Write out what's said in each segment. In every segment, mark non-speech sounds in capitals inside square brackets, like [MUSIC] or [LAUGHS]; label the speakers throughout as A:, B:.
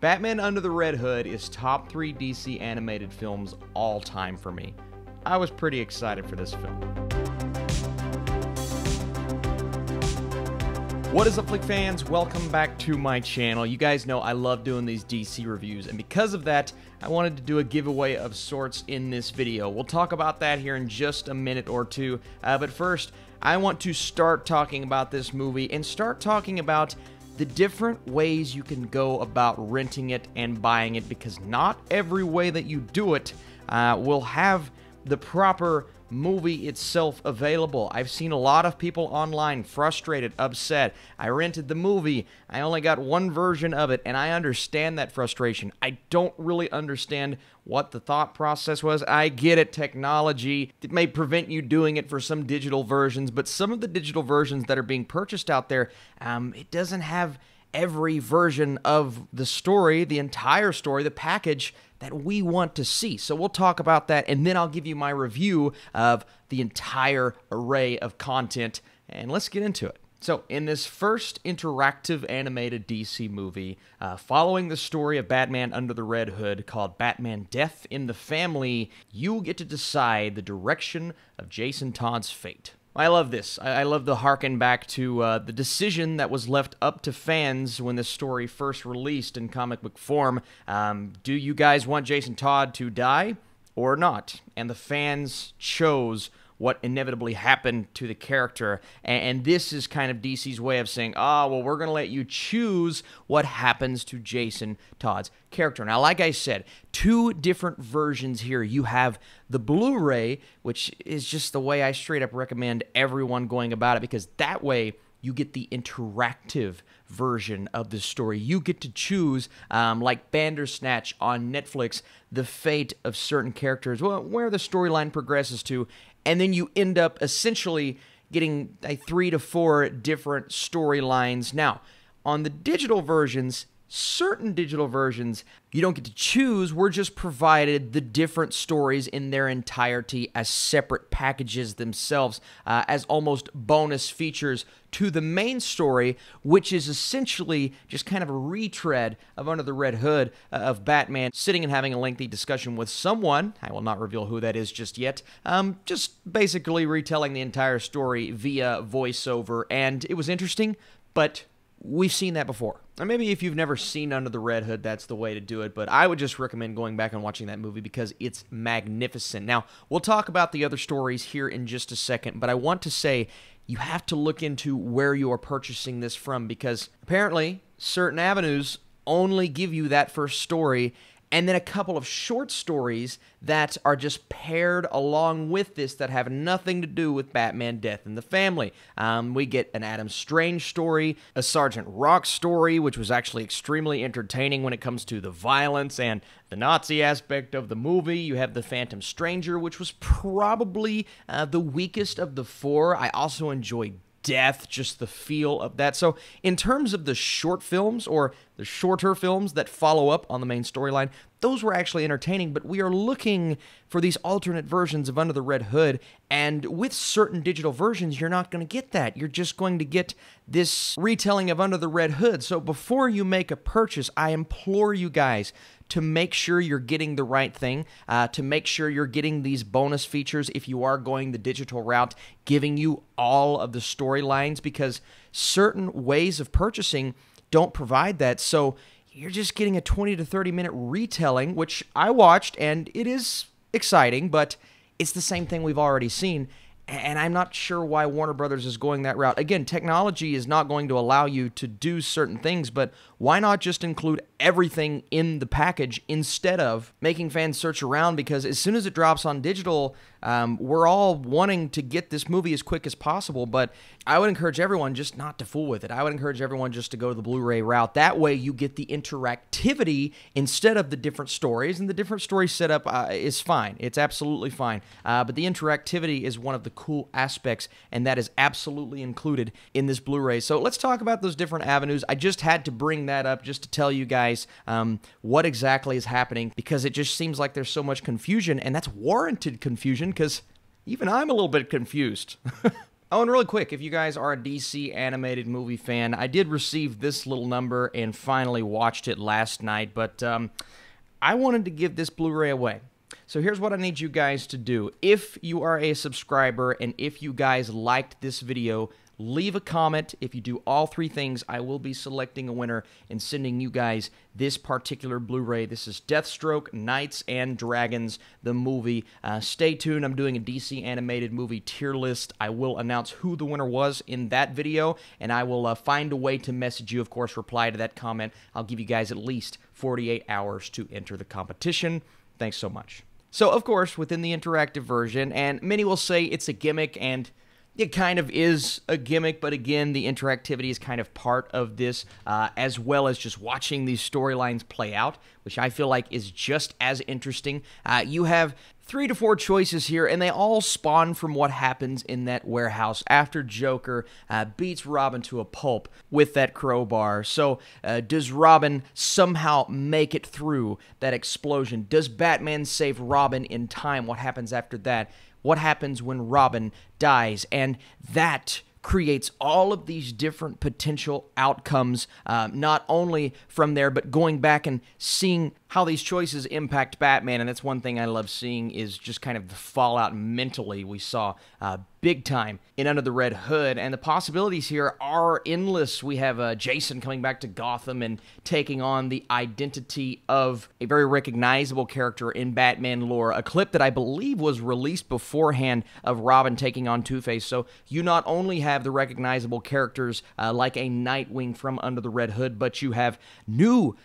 A: Batman Under the Red Hood is top 3 DC animated films all time for me. I was pretty excited for this film. What is up Flick fans? Welcome back to my channel. You guys know I love doing these DC reviews and because of that I wanted to do a giveaway of sorts in this video. We'll talk about that here in just a minute or two uh, but first I want to start talking about this movie and start talking about the different ways you can go about renting it and buying it because not every way that you do it uh, will have the proper movie itself available. I've seen a lot of people online frustrated, upset. I rented the movie, I only got one version of it, and I understand that frustration. I don't really understand what the thought process was. I get it, technology. It may prevent you doing it for some digital versions, but some of the digital versions that are being purchased out there, um, it doesn't have every version of the story, the entire story, the package that we want to see. So we'll talk about that, and then I'll give you my review of the entire array of content, and let's get into it. So, in this first interactive animated DC movie, uh, following the story of Batman under the Red Hood called Batman Death in the Family, you get to decide the direction of Jason Todd's fate. I love this. I, I love the harken back to uh, the decision that was left up to fans when this story first released in comic book form. Um, do you guys want Jason Todd to die or not? And the fans chose what inevitably happened to the character. And, and this is kind of DC's way of saying, ah, oh, well, we're going to let you choose what happens to Jason Todd's character. Now, like I said, two different versions here. You have the Blu ray, which is just the way I straight up recommend everyone going about it because that way you get the interactive version of the story. You get to choose, um, like Bandersnatch on Netflix, the fate of certain characters, well, where the storyline progresses to, and then you end up essentially getting like, three to four different storylines. Now, on the digital versions, certain digital versions, you don't get to choose. We're just provided the different stories in their entirety as separate packages themselves, uh, as almost bonus features to the main story, which is essentially just kind of a retread of Under the Red Hood uh, of Batman sitting and having a lengthy discussion with someone. I will not reveal who that is just yet. Um, just basically retelling the entire story via voiceover, and it was interesting, but we've seen that before. And maybe if you've never seen Under the Red Hood, that's the way to do it. But I would just recommend going back and watching that movie because it's magnificent. Now, we'll talk about the other stories here in just a second, but I want to say you have to look into where you are purchasing this from because apparently certain avenues only give you that first story and then a couple of short stories that are just paired along with this that have nothing to do with Batman Death in the Family. Um, we get an Adam Strange story, a Sergeant Rock story, which was actually extremely entertaining when it comes to the violence and the Nazi aspect of the movie. You have The Phantom Stranger, which was probably uh, the weakest of the four. I also enjoyed death, just the feel of that. So, in terms of the short films or the shorter films that follow up on the main storyline, those were actually entertaining, but we are looking for these alternate versions of Under the Red Hood, and with certain digital versions, you're not going to get that. You're just going to get this retelling of Under the Red Hood. So, before you make a purchase, I implore you guys to make sure you're getting the right thing, uh, to make sure you're getting these bonus features if you are going the digital route, giving you all of the storylines because certain ways of purchasing don't provide that. So you're just getting a 20 to 30 minute retelling, which I watched and it is exciting, but it's the same thing we've already seen. And I'm not sure why Warner Brothers is going that route. Again, technology is not going to allow you to do certain things, but why not just include everything in the package instead of making fans search around? Because as soon as it drops on digital, um, we're all wanting to get this movie as quick as possible. But I would encourage everyone just not to fool with it. I would encourage everyone just to go to the Blu ray route. That way, you get the interactivity instead of the different stories. And the different story setup uh, is fine, it's absolutely fine. Uh, but the interactivity is one of the cool aspects, and that is absolutely included in this Blu ray. So let's talk about those different avenues. I just had to bring that up just to tell you guys um, what exactly is happening because it just seems like there's so much confusion, and that's warranted confusion because even I'm a little bit confused. [LAUGHS] Oh, and really quick, if you guys are a DC animated movie fan, I did receive this little number and finally watched it last night, but um, I wanted to give this Blu ray away. So here's what I need you guys to do. If you are a subscriber and if you guys liked this video, leave a comment. If you do all three things, I will be selecting a winner and sending you guys this particular Blu ray. This is Deathstroke Knights and Dragons, the movie. Uh, stay tuned. I'm doing a DC animated movie tier list. I will announce who the winner was in that video, and I will uh, find a way to message you, of course, reply to that comment. I'll give you guys at least 48 hours to enter the competition. Thanks so much. So, of course, within the interactive version, and many will say it's a gimmick and it kind of is a gimmick, but again, the interactivity is kind of part of this, uh, as well as just watching these storylines play out, which I feel like is just as interesting. Uh, you have three to four choices here, and they all spawn from what happens in that warehouse after Joker uh, beats Robin to a pulp with that crowbar. So, uh, does Robin somehow make it through that explosion? Does Batman save Robin in time? What happens after that? What happens when Robin dies? And that creates all of these different potential outcomes, uh, not only from there, but going back and seeing how these choices impact Batman. And that's one thing I love seeing is just kind of the fallout mentally we saw uh, big time in Under the Red Hood. And the possibilities here are endless. We have uh, Jason coming back to Gotham and taking on the identity of a very recognizable character in Batman lore. A clip that I believe was released beforehand of Robin taking on Two Face. So you not only have the recognizable characters uh, like a Nightwing from Under the Red Hood, but you have new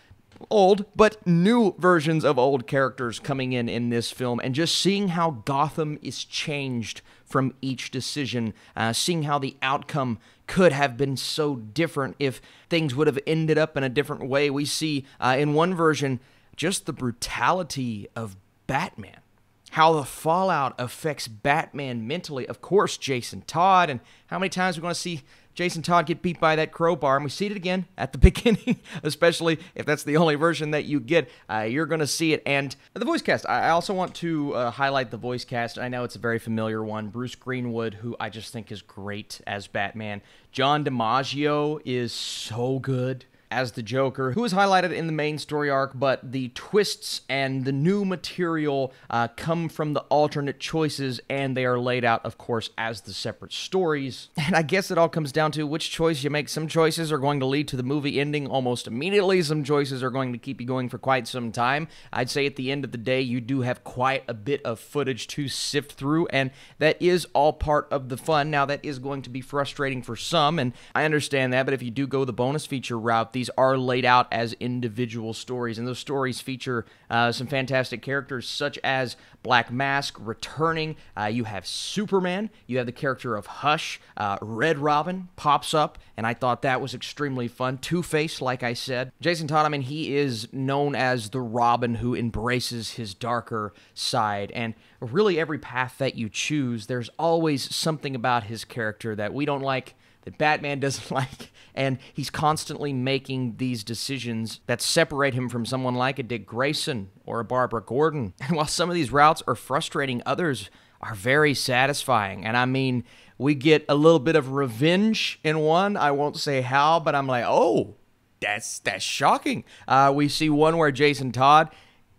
A: old but new versions of old characters coming in in this film and just seeing how Gotham is changed from each decision, uh, seeing how the outcome could have been so different if things would have ended up in a different way. We see uh, in one version just the brutality of Batman how the fallout affects Batman mentally. Of course, Jason Todd, and how many times we're going to see Jason Todd get beat by that crowbar, and we see it again at the [LAUGHS] beginning, especially if that's the only version that you get. Uh, you're going to see it. And the voice cast, I also want to uh, highlight the voice cast. I know it's a very familiar one. Bruce Greenwood, who I just think is great as Batman. John DiMaggio is so good as the Joker, who is highlighted in the main story arc, but the twists and the new material uh, come from the alternate choices, and they are laid out, of course, as the separate stories. [LAUGHS] And I guess it all comes down to which choice you make. Some choices are going to lead to the movie ending almost immediately, some choices are going to keep you going for quite some time. I'd say at the end of the day, you do have quite a bit of footage to sift through, and that is all part of the fun. Now, that is going to be frustrating for some, and I understand that, but if you do go the bonus feature route, these movies are laid out as individual stories, and those stories feature uh, some fantastic characters such as Black Mask returning. Uh, you have Superman, you have the character of Hush, uh, Red Robin pops up, and I thought that was extremely fun. Two Face, like I said, Jason Todd. I mean, he is known as the Robin who embraces his darker side, and really every path that you choose, there's always something about his character that we don't like that Batman doesn't [LAUGHS] like. And he's constantly making these decisions that separate him from someone like a Dick Grayson or a Barbara Gordon. [LAUGHS] And while some of these routes are frustrating, others are very satisfying. And I mean, we get a little bit of revenge in one. I won't say how, but I'm like, oh, that's that's shocking. Uh, we see one where Jason Todd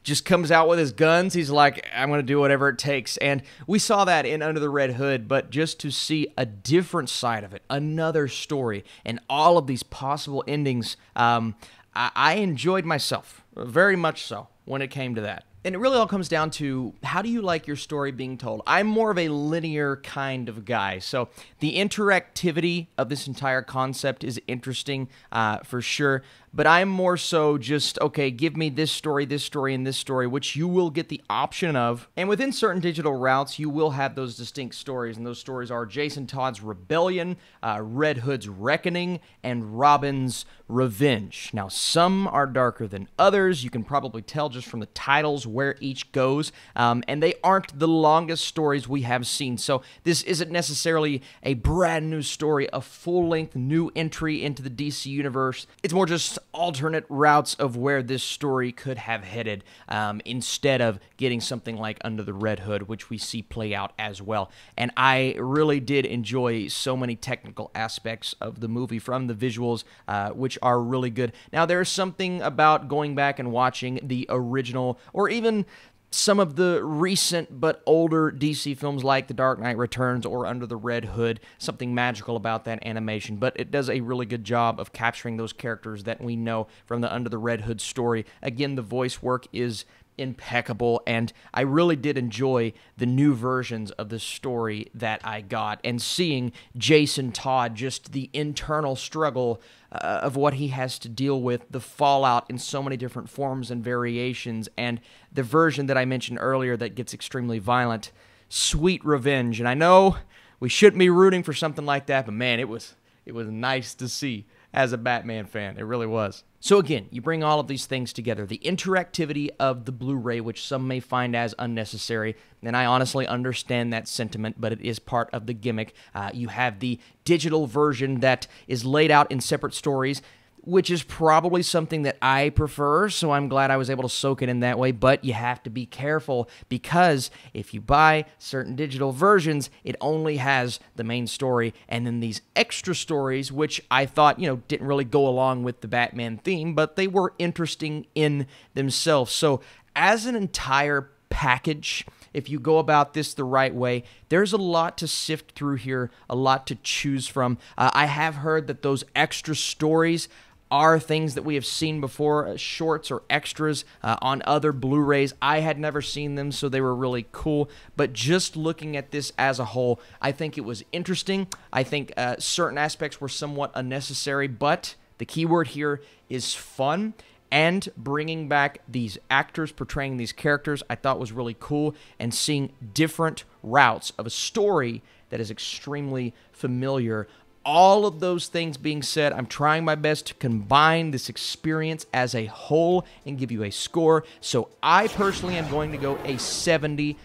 A: just comes out with his guns. He's like, I'm going to do whatever it takes. And we saw that in Under the Red Hood, but just to see a different side of it, another story, and all of these possible endings, um, I, I enjoyed myself very much so when it came to that and it really all comes down to how do you like your story being told? I'm more of a linear kind of guy. So the interactivity of this entire concept is interesting uh, for sure. But I'm more so just, okay, give me this story, this story, and this story, which you will get the option of. And within certain digital routes, you will have those distinct stories. And those stories are Jason Todd's Rebellion, uh, Red Hood's Reckoning, and Robin's Revenge. Now, some are darker than others. You can probably tell just from the titles where each goes, um, and they aren't the longest stories we have seen. So this isn't necessarily a brand new story, a full length new entry into the DC universe. It's more just alternate routes of where this story could have headed um, instead of getting something like Under the Red Hood, which we see play out as well. And I really did enjoy so many technical aspects of the movie from the visuals, uh, which are really good. Now, there's something about going back and watching the original or even even some of the recent but older DC films like The Dark Knight Returns or Under the Red Hood, something magical about that animation, but it does a really good job of capturing those characters that we know from the Under the Red Hood story. Again, the voice work is impeccable and I really did enjoy the new versions of the story that I got and seeing Jason Todd just the internal struggle uh, of what he has to deal with, the fallout in so many different forms and variations, and the version that I mentioned earlier that gets extremely violent, Sweet Revenge. And I know we shouldn't be rooting for something like that, but man, it was it was nice to see as a Batman fan. It really was. So, again, you bring all of these things together the interactivity of the Blu ray, which some may find as unnecessary, and I honestly understand that sentiment, but it is part of the gimmick. Uh, you have the digital version that is laid out in separate stories which is probably something that I prefer. So I'm glad I was able to soak it in that way. But you have to be careful because if you buy certain digital versions, it only has the main story and then these extra stories, which I thought, you know, didn't really go along with the Batman theme, but they were interesting in themselves. So as an entire package, if you go about this the right way. There's a lot to sift through here, a lot to choose from. Uh, I have heard that those extra stories are things that we have seen before, uh, shorts or extras uh, on other Blu rays. I had never seen them, so they were really cool. But just looking at this as a whole, I think it was interesting. I think uh, certain aspects were somewhat unnecessary, but the key word here is fun. And bringing back these actors portraying these characters, I thought was really cool, and seeing different routes of a story that is extremely familiar all of those things being said, I'm trying my best to combine this experience as a whole and give you a score. So I personally am going to go a 70%.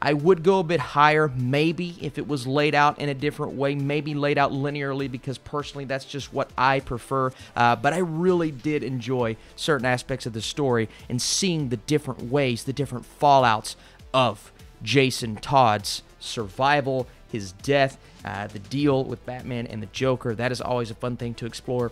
A: I would go a bit higher, maybe if it was laid out in a different way, maybe laid out linearly, because personally that's just what I prefer. Uh, but I really did enjoy certain aspects of the story and seeing the different ways, the different fallouts of Jason Todd's survival his death, uh, the deal with Batman and the Joker. That is always a fun thing to explore.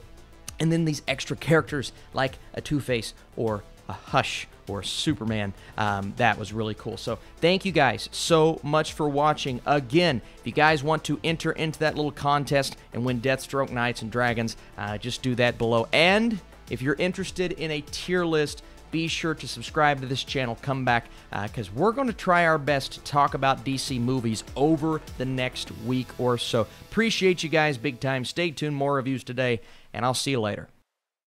A: And then these extra characters like a Two Face or a Hush or Superman. Um, that was really cool. So thank you guys so much for watching. Again, if you guys want to enter into that little contest and win Deathstroke Knights and Dragons, uh, just do that below. And if you're interested in a tier list be sure to subscribe to this channel. Come back because uh, we're going to try our best to talk about DC movies over the next week or so. Appreciate you guys big time. Stay tuned. More reviews today, and I'll see you later.